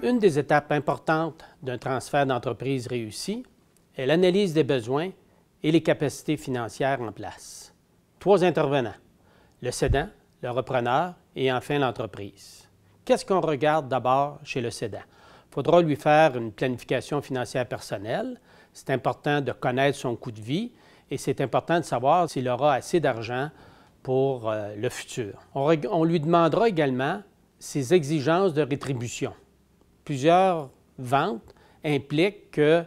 Une des étapes importantes d'un transfert d'entreprise réussi est l'analyse des besoins et les capacités financières en place. Trois intervenants, le cédant, le repreneur et enfin l'entreprise. Qu'est-ce qu'on regarde d'abord chez le cédant? Il faudra lui faire une planification financière personnelle. C'est important de connaître son coût de vie et c'est important de savoir s'il aura assez d'argent pour euh, le futur. on lui demandera également ses exigences de rétribution plusieurs ventes impliquent que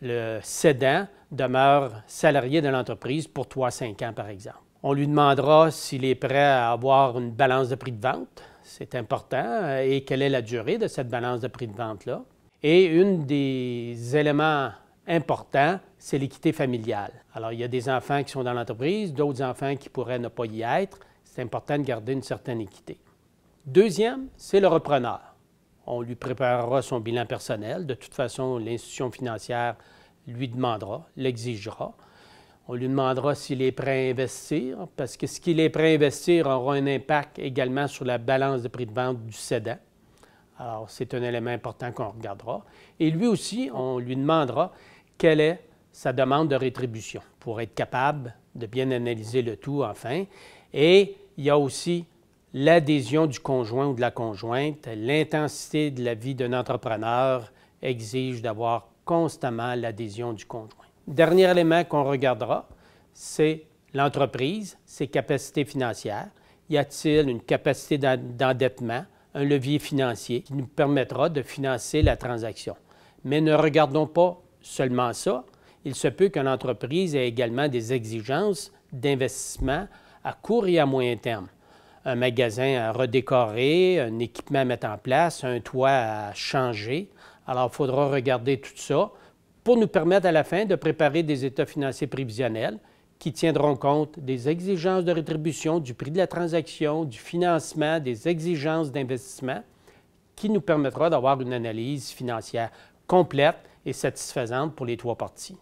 le cédant demeure salarié de l'entreprise pour 3-5 ans, par exemple. On lui demandera s'il est prêt à avoir une balance de prix de vente, c'est important, et quelle est la durée de cette balance de prix de vente-là. Et un des éléments importants, c'est l'équité familiale. Alors, il y a des enfants qui sont dans l'entreprise, d'autres enfants qui pourraient ne pas y être. C'est important de garder une certaine équité. Deuxième, c'est le repreneur on lui préparera son bilan personnel. De toute façon, l'institution financière lui demandera, l'exigera. On lui demandera s'il est prêt à investir, parce que ce qu'il est prêt à investir aura un impact également sur la balance de prix de vente du cédant. Alors, c'est un élément important qu'on regardera. Et lui aussi, on lui demandera quelle est sa demande de rétribution pour être capable de bien analyser le tout, enfin. Et il y a aussi l'adhésion du conjoint ou de la conjointe, l'intensité de la vie d'un entrepreneur exige d'avoir constamment l'adhésion du conjoint. Dernier élément qu'on regardera, c'est l'entreprise, ses capacités financières. Y a-t-il une capacité d'endettement, un levier financier qui nous permettra de financer la transaction? Mais ne regardons pas seulement ça. Il se peut qu'une entreprise ait également des exigences d'investissement à court et à moyen terme un magasin à redécorer, un équipement à mettre en place, un toit à changer. Alors, il faudra regarder tout ça pour nous permettre à la fin de préparer des états financiers prévisionnels qui tiendront compte des exigences de rétribution, du prix de la transaction, du financement, des exigences d'investissement, qui nous permettra d'avoir une analyse financière complète et satisfaisante pour les trois parties.